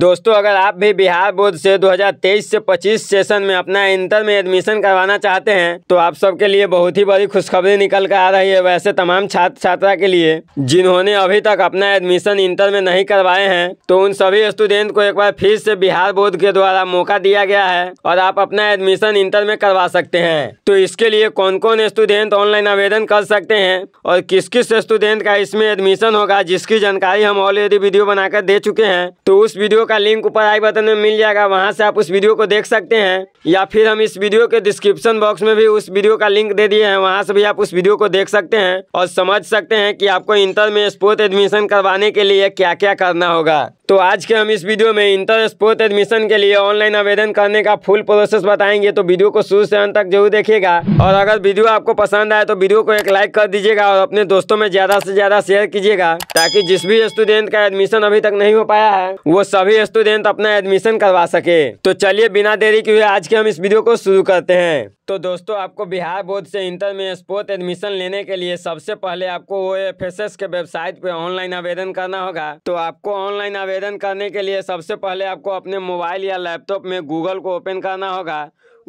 दोस्तों अगर आप भी बिहार बोर्ड से 2023 से 25 सेशन में अपना इंटर में एडमिशन करवाना चाहते हैं तो आप सबके लिए बहुत ही बड़ी खुशखबरी निकल कर आ रही है वैसे तमाम छात्र छात्रा के लिए जिन्होंने अभी तक अपना एडमिशन इंटर में नहीं करवाए हैं तो उन सभी स्टूडेंट को एक बार फिर से बिहार बोर्ड के द्वारा मौका दिया गया है और आप अपना एडमिशन इंटर में करवा सकते हैं तो इसके लिए कौन कौन स्टूडेंट ऑनलाइन आवेदन कर सकते हैं और किस किस स्टूडेंट का इसमें एडमिशन होगा जिसकी जानकारी हम ऑलरेडी वीडियो बनाकर दे चुके हैं तो उस वीडियो का लिंक ऊपर आई बटन में मिल जाएगा वहाँ से आप उस वीडियो को देख सकते हैं या फिर हम इस वीडियो के डिस्क्रिप्शन बॉक्स में भी उस वीडियो का लिंक दे दिए हैं वहाँ से भी आप उस वीडियो को देख सकते हैं और समझ सकते हैं कि आपको इंटर में स्पोर्ट एडमिशन करवाने के लिए क्या क्या करना होगा तो आज के हम इस वीडियो में इंटर स्पोर्ट एडमिशन के लिए ऑनलाइन आवेदन करने का फुल प्रोसेस बताएंगे तो वीडियो को शुरू से अंत तक जरूर देखिएगा और अगर वीडियो आपको पसंद आए तो वीडियो को एक लाइक कर दीजिएगा और अपने दोस्तों में ज़्यादा से ज़्यादा शेयर कीजिएगा ताकि जिस भी स्टूडेंट का एडमिशन अभी तक नहीं हो पाया है वो सभी स्टूडेंट अपना एडमिशन करवा सके तो चलिए बिना देरी के आज के हम इस वीडियो को शुरू करते हैं तो दोस्तों आपको बिहार बोर्ड से इंटर में स्पोर्ट एडमिशन लेने के लिए सबसे पहले आपको ओ के वेबसाइट पे ऑनलाइन आवेदन करना होगा तो आपको ऑनलाइन आवेदन आवेदन करने के लिए सबसे पहले आपको अपने मोबाइल या लैपटॉप में गूगल को ओपन करना होगा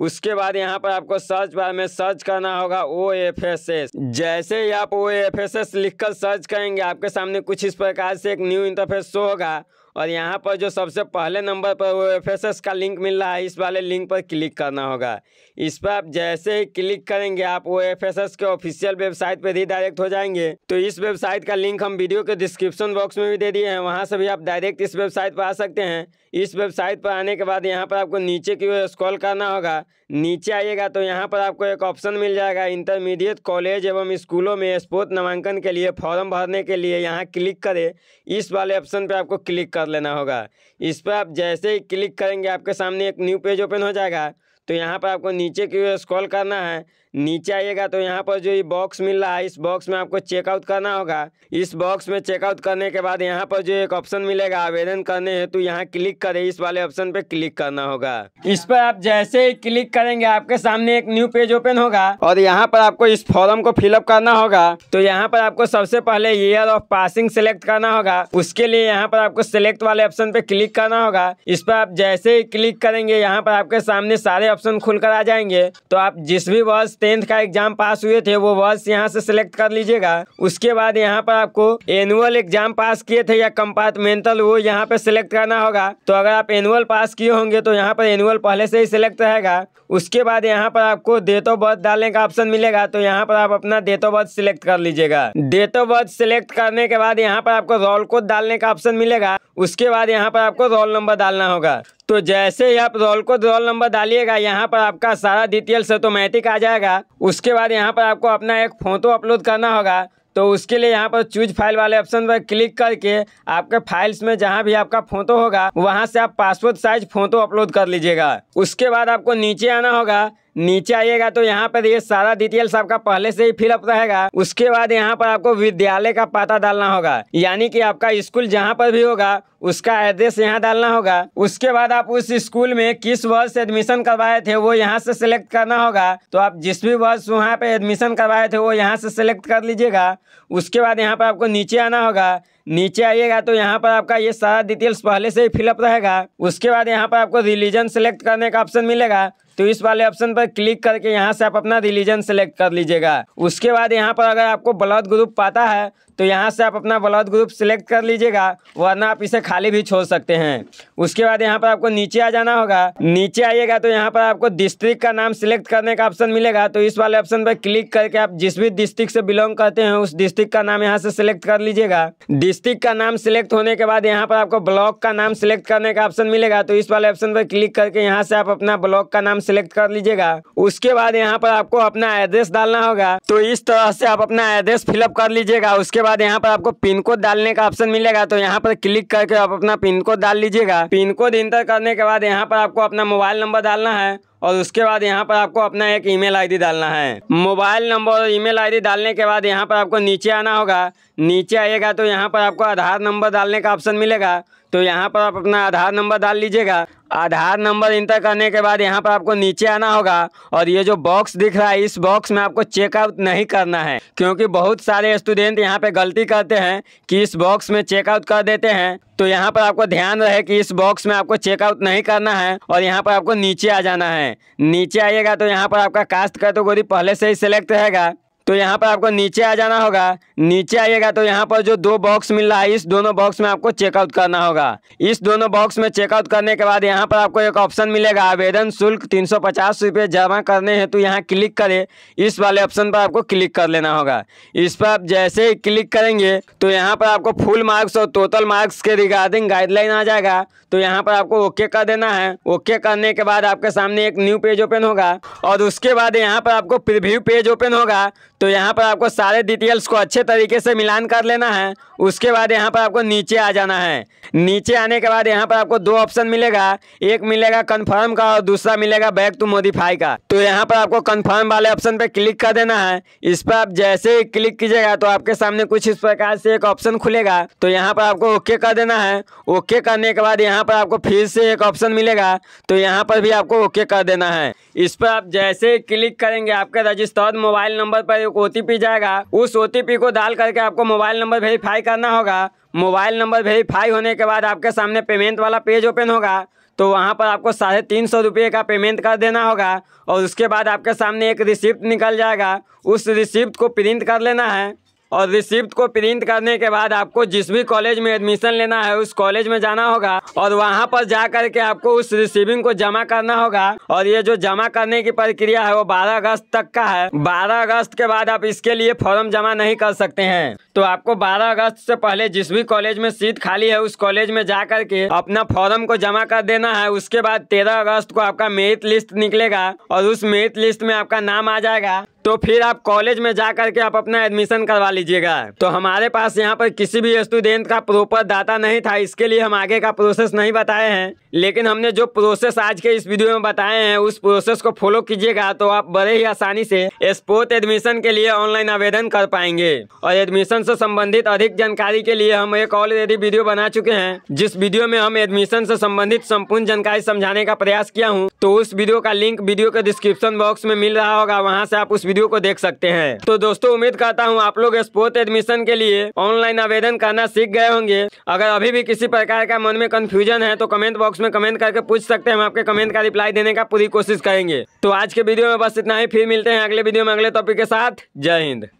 उसके बाद यहाँ पर आपको सर्च बार में सर्च करना होगा ओ एफ एस एस जैसे ही आप ओ एफ एस एस लिख कर सर्च करेंगे आपके सामने कुछ इस प्रकार से एक न्यू इंटरफेस शो होगा और यहाँ पर जो सबसे पहले नंबर पर वो एफ का लिंक मिल रहा है इस वाले लिंक पर क्लिक करना होगा इस पर आप जैसे ही क्लिक करेंगे आप वो एफ के ऑफिशियल वेबसाइट पर रिडायरेक्ट हो जाएंगे तो इस वेबसाइट का लिंक हम वीडियो के डिस्क्रिप्शन बॉक्स में भी दे दिए हैं वहाँ से भी आप डायरेक्ट इस वेबसाइट पर आ सकते हैं इस वेबसाइट पर आने के बाद यहाँ पर आपको नीचे की ओर स्क्रॉल करना होगा नीचे आइएगा तो यहाँ पर आपको एक ऑप्शन मिल जाएगा इंटरमीडिएट कॉलेज एवं स्कूलों में स्पोर्ट नामांकन के लिए फॉर्म भरने के लिए यहाँ क्लिक करें इस वाले ऑप्शन पर आपको क्लिक कर कर लेना होगा इस पर आप जैसे ही क्लिक करेंगे आपके सामने एक न्यू पेज ओपन हो जाएगा तो यहाँ पर आपको नीचे की ओर स्क्रॉल करना है नीचे आइएगा तो यहाँ पर जो ये बॉक्स मिल रहा है इस बॉक्स में आपको चेकआउट करना होगा इस बॉक्स में चेकआउट करने के बाद यहाँ पर जो एक ऑप्शन मिलेगा आवेदन करने हेतु यहाँ क्लिक करें इस वाले ऑप्शन पे क्लिक करना होगा इस पर आप जैसे ही क्लिक करेंगे आपके सामने एक न्यू पेज ओपन होगा और यहाँ पर आपको इस फॉर्म को फिलअप करना होगा तो यहाँ पर आपको सबसे पहले ईयर ऑफ पासिंग सेलेक्ट करना होगा उसके लिए यहाँ पर आपको सिलेक्ट वाले ऑप्शन पे क्लिक करना होगा इस पर आप जैसे ही क्लिक करेंगे यहाँ पर आपके सामने सारे ऑप्शन खुलकर आ जाएंगे तो आप जिस भी वर्ष टेंथ का एग्जाम पास हुए थे वो वर्ष यहाँ से सिलेक्ट कर लीजिएगा उसके बाद यहाँ पर आपको एनुअल एग्जाम पास किए थे या कंपार्टमेंटल वो यहाँ पे सिलेक्ट करना होगा तो अगर आप एनुअल पास किए होंगे तो यहाँ पर एनुअल पहले से ही सिलेक्ट रहेगा उसके बाद यहाँ पर आपको डेट ऑफ बर्थ डालने का ऑप्शन मिलेगा तो यहाँ पर आप अपना डेट ऑफ बर्थ सिलेक्ट कर लीजिएगा डेट ऑफ बर्थ सिलेक्ट करने के बाद यहाँ पर आपको रोल कोड डालने का ऑप्शन मिलेगा उसके बाद यहाँ पर आपको रोल नंबर डालना होगा तो जैसे ही आप रोल को रोल नंबर डालिएगा यहाँ पर आपका सारा डिटेल्स ऑटोमेटिक आ जाएगा उसके बाद यहाँ पर आपको अपना एक फोटो अपलोड करना होगा तो उसके लिए यहाँ पर चूज फाइल वाले ऑप्शन पर क्लिक करके आपके फाइल्स में जहाँ भी आपका फोटो होगा वहाँ से आप पासपोर्ट साइज फोटो अपलोड कर लीजिएगा उसके बाद आपको नीचे आना होगा नीचे आइएगा तो यहाँ पर ये सारा डिटेल्स आपका पहले से ही फिलअप रहेगा उसके बाद यहाँ पर आपको विद्यालय का पता डालना होगा यानी कि आपका स्कूल जहाँ पर भी होगा उसका एड्रेस यहाँ डालना होगा उसके बाद आप उस स्कूल में किस वर्ष एडमिशन करवाए थे वो यहाँ से सिलेक्ट करना होगा तो आप जिस भी वर्ष वहाँ पे एडमिशन करवाए थे वो यहाँ से सिलेक्ट कर लीजिएगा उसके बाद यहाँ पर आपको नीचे आना होगा नीचे आइएगा तो यहाँ पर आपका ये सारा डिटेल्स पहले से ही फिलअप रहेगा उसके बाद यहाँ पर आपको रिलीजन सेलेक्ट करने का ऑप्शन मिलेगा तो इस वाले ऑप्शन पर क्लिक करके यहाँ से आप अपना रिलीजन सेलेक्ट कर लीजिएगा उसके बाद यहाँ पर अगर आपको ब्लड ग्रुप पाता है तो यहाँ से आप अपना ब्लड ग्रुप सिलेक्ट कर लीजिएगा वरना आप इसे खाली भी छोड़ सकते हैं उसके बाद यहाँ पर आपको नीचे आ जाना होगा नीचे आइएगा तो यहाँ पर आपको डिस्ट्रिक्ट का नाम सिलेक्ट करने का ऑप्शन मिलेगा तो इस वाले ऑप्शन पर क्लिक करके आप जिस भी डिस्ट्रिक्ट से बिलोंग करते हैं उस डिस्ट्रिक्ट का नाम यहाँ से सिलेक्ट कर लीजिएगा डिस्ट्रिक्ट का नाम सिलेक्ट होने के बाद यहाँ पर आपको ब्लॉक का नाम सिलेक्ट करने का ऑप्शन मिलेगा तो इस वाले ऑप्शन पर क्लिक करके यहाँ से आप अपना ब्लॉक का नाम सिलेक्ट कर लीजिएगा उसके बाद यहाँ पर आपको अपना एड्रेस डालना होगा तो इस तरह से आप अपना एड्रेस फिलअप कर लीजिएगा उसके बाद यहाँ पर आपको पिन कोड डालने का ऑप्शन मिलेगा तो यहाँ पर क्लिक करके आप अपना पिन कोड डाल लीजिएगा पिन कोड इंटर करने के बाद यहाँ पर आपको अपना मोबाइल नंबर डालना है और उसके बाद यहाँ पर आपको अपना एक ईमेल आईडी डालना है मोबाइल नंबर और ईमेल आईडी डालने के बाद यहाँ पर आपको नीचे आना होगा नीचे आएगा तो यहाँ पर आपको आधार नंबर डालने का ऑप्शन मिलेगा तो यहाँ पर आप अपना आधार नंबर डाल लीजिएगा आधार नंबर इंटर करने के बाद यहाँ पर आपको नीचे आना होगा और ये जो बॉक्स दिख रहा है इस बॉक्स में आपको चेकआउट नहीं करना है क्योंकि बहुत सारे स्टूडेंट यहाँ पे गलती करते हैं कि इस बॉक्स में चेकआउट कर देते हैं तो यहाँ पर आपको ध्यान रहे कि इस बॉक्स में आपको चेकआउट नहीं करना है और यहाँ पर आपको नीचे आ जाना है नीचे आइएगा तो यहाँ पर आपका कास्ट कैटेगोरी पहले से ही सिलेक्ट रहेगा तो यहाँ पर आपको नीचे आ जाना होगा नीचे आइएगा तो यहाँ पर जो दो बॉक्स मिल रहा है इस दोनों बॉक्स में आपको चेकआउट करना होगा इस दोनों बॉक्स में चेकआउट करने के बाद यहाँ पर आपको एक ऑप्शन मिलेगा आवेदन शुल्क तीन सौ जमा करने तो यहाँ क्लिक करें इस वाले ऑप्शन पर आपको क्लिक कर लेना होगा इस पर आप जैसे ही क्लिक करेंगे तो यहाँ पर आपको फुल मार्क्स और टोटल मार्क्स के रिगार्डिंग गाइडलाइन आ जाएगा तो यहाँ पर आपको ओके कर देना है ओके करने के बाद आपके सामने एक न्यू पेज ओपन होगा और उसके बाद यहाँ पर आपको प्रिव्यू पेज ओपन होगा तो यहाँ पर आपको सारे डिटेल्स को अच्छे तरीके से मिलान कर लेना है उसके बाद यहाँ पर आपको नीचे आ जाना है नीचे आने के बाद यहाँ पर आपको दो ऑप्शन मिलेगा एक मिलेगा कन्फर्म का और दूसरा मिलेगा बैक टू मोडिफाई का तो यहाँ पर आपको कन्फर्म वाले ऑप्शन पर क्लिक कर देना है इस पर आप जैसे ही क्लिक कीजिएगा तो आपके सामने कुछ इस प्रकार से एक ऑप्शन खुलेगा तो यहाँ पर आपको ओके कर देना है ओके करने के बाद यहाँ पर आपको फिर से एक ऑप्शन मिलेगा तो यहाँ पर भी आपको ओके कर देना है इस पर आप जैसे ही क्लिक करेंगे आपके रजिस्टर्ड मोबाइल नंबर पर एक ओ जाएगा उस ओ को डाल करके आपको मोबाइल नंबर वेरीफाई करना होगा मोबाइल नंबर वेरीफाई होने के बाद आपके सामने पेमेंट वाला पेज ओपन होगा तो वहाँ पर आपको साढ़े तीन सौ रुपये का पेमेंट कर देना होगा और उसके बाद आपके सामने एक रिसिप्ट निकल जाएगा उस रिसिप्ट को प्रिंट कर लेना है और रिसिप्ट को प्रिंट करने के बाद आपको जिस भी कॉलेज में एडमिशन लेना है उस कॉलेज में जाना होगा और वहाँ पर जा करके आपको उस रिसिविंग को जमा करना होगा और ये जो जमा करने की प्रक्रिया है वो बारह अगस्त तक का है बारह अगस्त के बाद आप इसके लिए फॉर्म जमा नहीं कर सकते हैं तो आपको बारह अगस्त से पहले जिस भी कॉलेज में सीट खाली है उस कॉलेज में जा करके अपना फॉर्म को जमा कर देना है उसके बाद तेरह अगस्त को आपका मेरिट लिस्ट निकलेगा और उस मेरिट लिस्ट में आपका नाम आ जाएगा तो फिर आप कॉलेज में जा करके आप अपना एडमिशन करवा लीजिएगा तो हमारे पास यहाँ पर किसी भी स्टूडेंट का प्रॉपर डाटा नहीं था इसके लिए हम आगे का प्रोसेस नहीं बताए हैं लेकिन हमने जो प्रोसेस आज के इस वीडियो में बताए हैं उस प्रोसेस को फॉलो कीजिएगा तो आप बड़े ही आसानी से स्पोर्ट एडमिशन के लिए ऑनलाइन आवेदन कर पाएंगे और एडमिशन से संबंधित अधिक जानकारी के लिए हम एक ऑलरेडी वीडियो बना चुके हैं जिस वीडियो में हम एडमिशन से संबंधित संपूर्ण जानकारी समझाने का प्रयास किया हूँ तो उस वीडियो का लिंक वीडियो के डिस्क्रिप्शन बॉक्स में मिल रहा होगा वहाँ से आप उस वीडियो को देख सकते हैं तो दोस्तों उम्मीद करता हूँ आप लोग स्पोर्ट एडमिशन के लिए ऑनलाइन आवेदन करना सीख गए होंगे अगर अभी भी किसी प्रकार का मन में कन्फ्यूजन है तो कमेंट बॉक्स में कमेंट करके पूछ सकते हैं हम आपके कमेंट का रिप्लाई देने का पूरी कोशिश करेंगे तो आज के वीडियो में बस इतना ही फिर मिलते हैं अगले वीडियो में अगले टॉपिक के साथ जय हिंद